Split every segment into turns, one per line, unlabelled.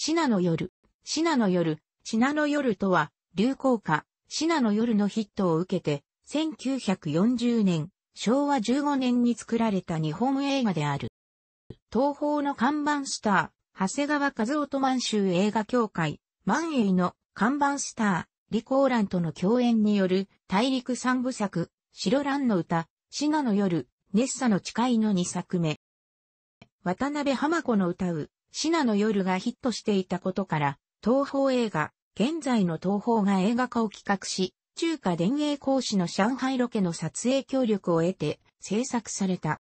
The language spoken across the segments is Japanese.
シナの夜、シナの夜、シナの夜とは、流行歌、シナの夜のヒットを受けて、1940年、昭和15年に作られた日本映画である。東方の看板スター、長谷川和夫と満州映画協会、万栄の看板スター、リコーランとの共演による大陸三部作、白蘭の歌、シナの夜、ネッサの誓いの2作目。渡辺浜子の歌う、シナの夜がヒットしていたことから、東宝映画、現在の東宝が映画化を企画し、中華電影講師の上海ロケの撮影協力を得て制作された。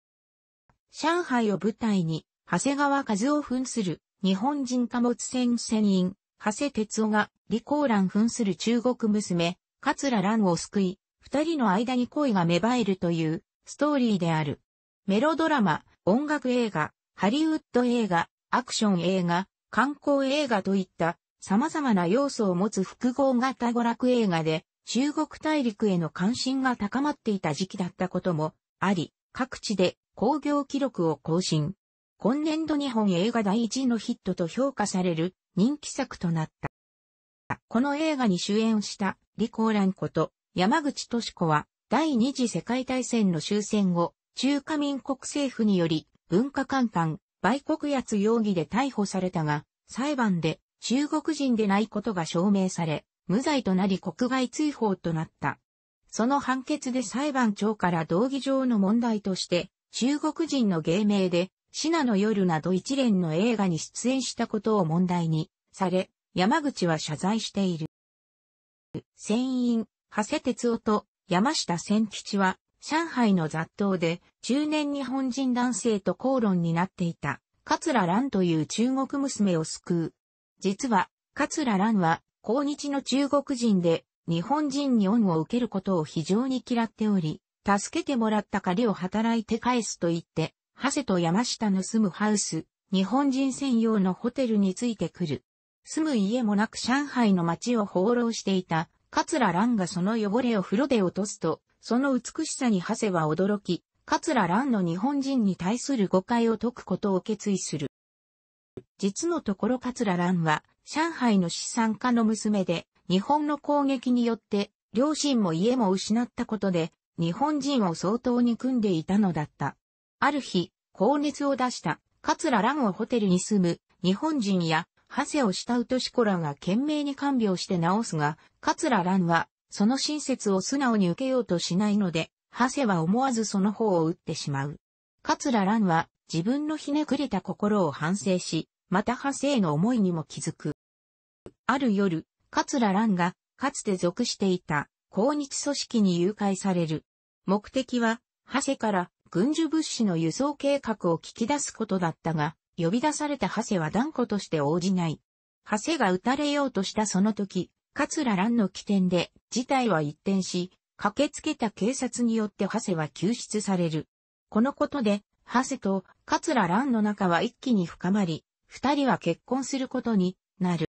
上海を舞台に、長谷川和夫扮する日本人貨物船船員、長谷哲夫が李光蘭扮する中国娘、桂蘭を救い、二人の間に恋が芽生えるというストーリーである。メロドラマ、音楽映画、ハリウッド映画、アクション映画、観光映画といった様々な要素を持つ複合型娯楽映画で、中国大陸への関心が高まっていた時期だったこともあり、各地で興行記録を更新。今年度日本映画第一のヒットと評価される人気作となった。この映画に主演した李ラ蘭こと山口敏子は第二次世界大戦の終戦後、中華民国政府により文化官官、売国奴容疑で逮捕されたが、裁判で中国人でないことが証明され、無罪となり国外追放となった。その判決で裁判長から道義上の問題として、中国人の芸名で、シナの夜など一連の映画に出演したことを問題にされ、山口は謝罪している。船員、長谷哲夫と山下千吉は上海の雑踏で中年日本人男性と口論になっていた、桂蘭という中国娘を救う。実は、桂蘭は、抗日の中国人で、日本人に恩を受けることを非常に嫌っており、助けてもらった借りを働いて返すと言って、長谷と山下の住むハウス、日本人専用のホテルについてくる。住む家もなく上海の街を放浪していた、桂蘭がその汚れを風呂で落とすと、その美しさにハセは驚き、桂蘭の日本人に対する誤解を解くことを決意する。実のところ桂蘭は、上海の資産家の娘で、日本の攻撃によって、両親も家も失ったことで、日本人を相当に組んでいたのだった。ある日、高熱を出した、桂蘭をホテルに住む、日本人や、ハセを慕う年子らが懸命に看病して治すが、桂蘭はその親切を素直に受けようとしないので、ハセは思わずその方を打ってしまう。桂蘭は自分のひねくれた心を反省し、またハセへの思いにも気づく。ある夜、桂蘭がかつて属していた抗日組織に誘拐される。目的は、ハセから軍需物資の輸送計画を聞き出すことだったが、呼び出されたハセは断固として応じない。ハセが撃たれようとしたその時、桂蘭の起点で事態は一転し、駆けつけた警察によってハセは救出される。このことで、ハセと桂蘭の仲は一気に深まり、二人は結婚することになる。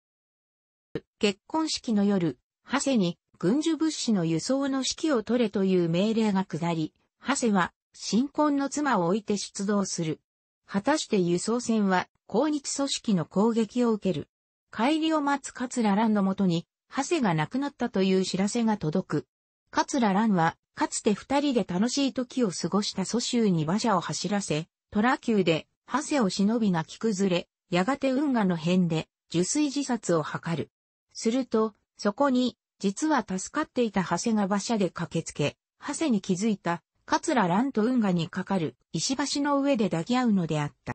結婚式の夜、ハセに軍需物資の輸送の指揮を取れという命令が下り、ハセは新婚の妻を置いて出動する。果たして輸送船は抗日組織の攻撃を受ける。帰りを待つ桂蘭のもとにハセが亡くなったという知らせが届く。桂蘭は、かつて二人で楽しい時を過ごした蘇州に馬車を走らせ、虎宮で、ハセを忍びがき崩れ、やがて運河の辺で、受水自殺を図る。すると、そこに、実は助かっていた長谷が馬車で駆けつけ、長谷に気づいた、桂蘭と運河にかかる石橋の上で抱き合うのであった。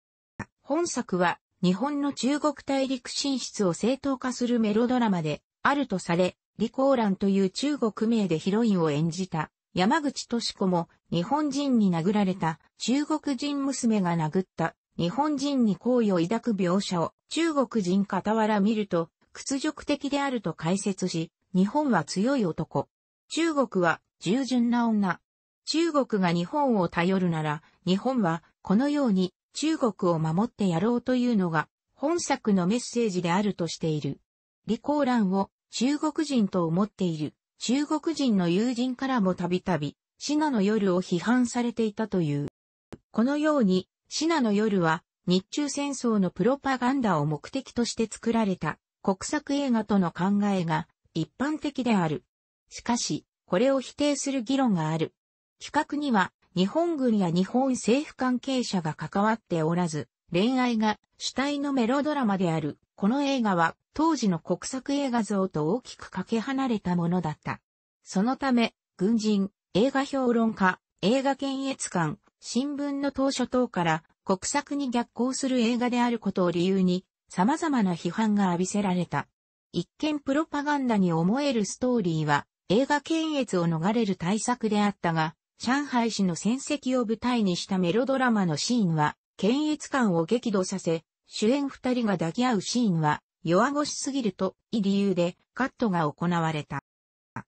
本作は、日本の中国大陸進出を正当化するメロドラマで、あるとされ、李光蘭という中国名でヒロインを演じた山口敏子も日本人に殴られた中国人娘が殴った日本人に好意を抱く描写を中国人傍ら見ると屈辱的であると解説し、日本は強い男。中国は従順な女。中国が日本を頼るなら、日本はこのように中国を守ってやろうというのが本作のメッセージであるとしている。李光蘭を中国人と思っている中国人の友人からもたびたび、シナの夜を批判されていたという。このように、シナの夜は、日中戦争のプロパガンダを目的として作られた国策映画との考えが一般的である。しかし、これを否定する議論がある。企画には日本軍や日本政府関係者が関わっておらず、恋愛が主体のメロドラマであるこの映画は当時の国策映画像と大きくかけ離れたものだった。そのため、軍人、映画評論家、映画検閲官、新聞の当初等から国策に逆行する映画であることを理由に様々な批判が浴びせられた。一見プロパガンダに思えるストーリーは映画検閲を逃れる対策であったが、上海市の戦績を舞台にしたメロドラマのシーンは検閲官を激怒させ、主演二人が抱き合うシーンは、弱腰すぎると、い理由で、カットが行われた。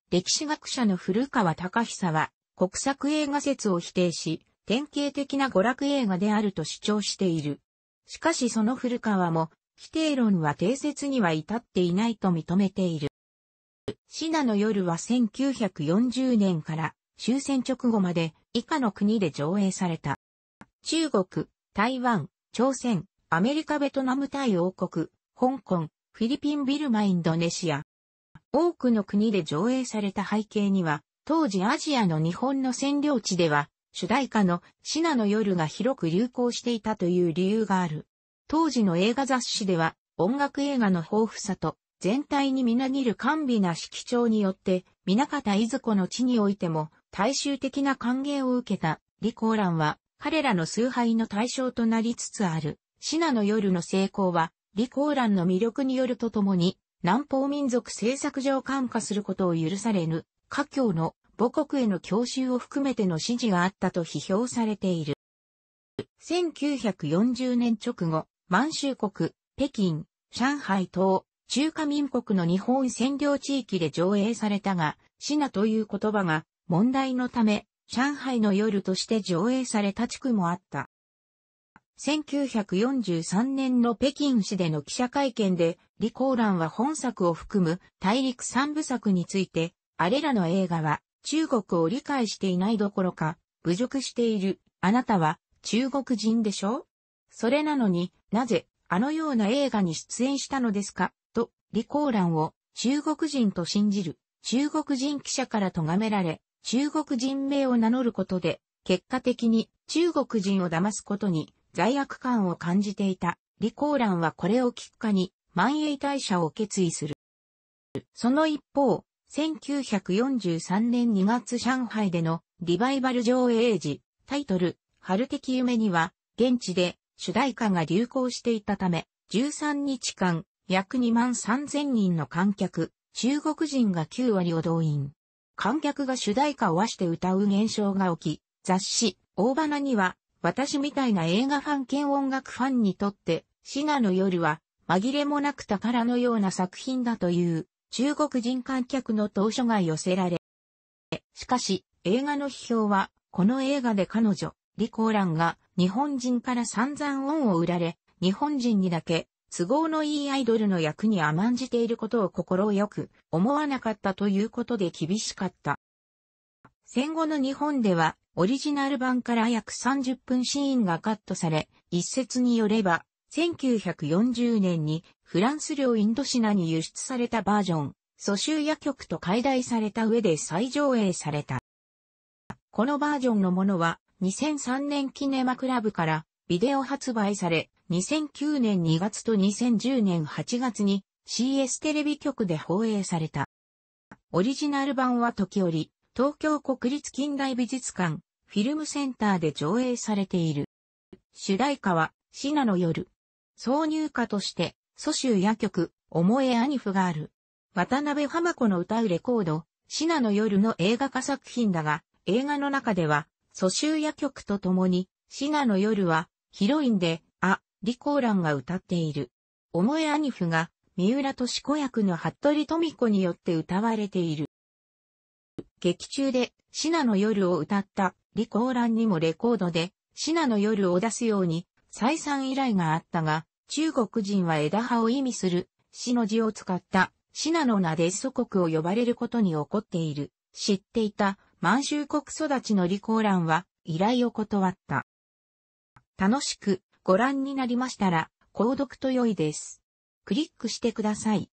歴史学者の古川隆久は、国策映画説を否定し、典型的な娯楽映画であると主張している。しかしその古川も、否定論は定説には至っていないと認めている。シナの夜は1940年から終戦直後まで以下の国で上映された。中国、台湾、朝鮮、アメリカベトナム対王国、香港、フィリピンビルマインドネシア。多くの国で上映された背景には、当時アジアの日本の占領地では、主題歌のシナの夜が広く流行していたという理由がある。当時の映画雑誌では、音楽映画の豊富さと、全体にみなぎる甘美な色調によって、水方いずこの地においても、大衆的な歓迎を受けた、リコーランは、彼らの崇拝の対象となりつつある。シナの夜の成功は、李光蘭の魅力によるとともに、南方民族政策上感化することを許されぬ、華僑の母国への教習を含めての指示があったと批評されている。1940年直後、満州国、北京、上海等、中華民国の日本占領地域で上映されたが、シナという言葉が問題のため、上海の夜として上映された地区もあった。1943年の北京市での記者会見で、李光蘭は本作を含む大陸三部作について、あれらの映画は中国を理解していないどころか、侮辱している、あなたは中国人でしょそれなのになぜあのような映画に出演したのですかと、李光蘭を中国人と信じる中国人記者から咎められ、中国人名を名乗ることで、結果的に中国人を騙すことに罪悪感を感じていた李光蘭はこれをきっかに万栄大社を決意する。その一方、1943年2月上海でのリバイバル上映時、タイトル、春的夢には、現地で主題歌が流行していたため、13日間、約2万3000人の観客、中国人が9割を動員。観客が主題歌を和して歌う現象が起き、雑誌、大花には私みたいな映画ファン兼音楽ファンにとって、シナの夜は、紛れもなく宝のような作品だという、中国人観客の当初が寄せられ。しかし、映画の批評は、この映画で彼女、李光蘭が、日本人から散々恩を売られ、日本人にだけ、都合のいいアイドルの役に甘んじていることを心よく思わなかったということで厳しかった。戦後の日本では、オリジナル版から約30分シーンがカットされ、一説によれば、1940年にフランス領インドシナに輸出されたバージョン、蘇州夜曲と解題された上で再上映された。このバージョンのものは2003年キネマクラブからビデオ発売され、2009年2月と2010年8月に CS テレビ局で放映された。オリジナル版は時折東京国立近代美術館、フィルムセンターで上映されている。主題歌は、シナの夜。挿入歌として、蘇州夜曲、思えアニフがある。渡辺浜子の歌うレコード、シナの夜の映画化作品だが、映画の中では、蘇州夜曲とともに、シナの夜は、ヒロインで、あ、リコーランが歌っている。思えアニフが、三浦敏子役の服部富子によって歌われている。劇中で、シナの夜を歌った、リコーランにもレコードで、シナの夜を出すように、再三依頼があったが、中国人は枝葉を意味する、死の字を使った、シナの名で祖国を呼ばれることに怒っている。知っていた、満州国育ちのリコーランは、依頼を断った。楽しく、ご覧になりましたら、購読と良いです。クリックしてください。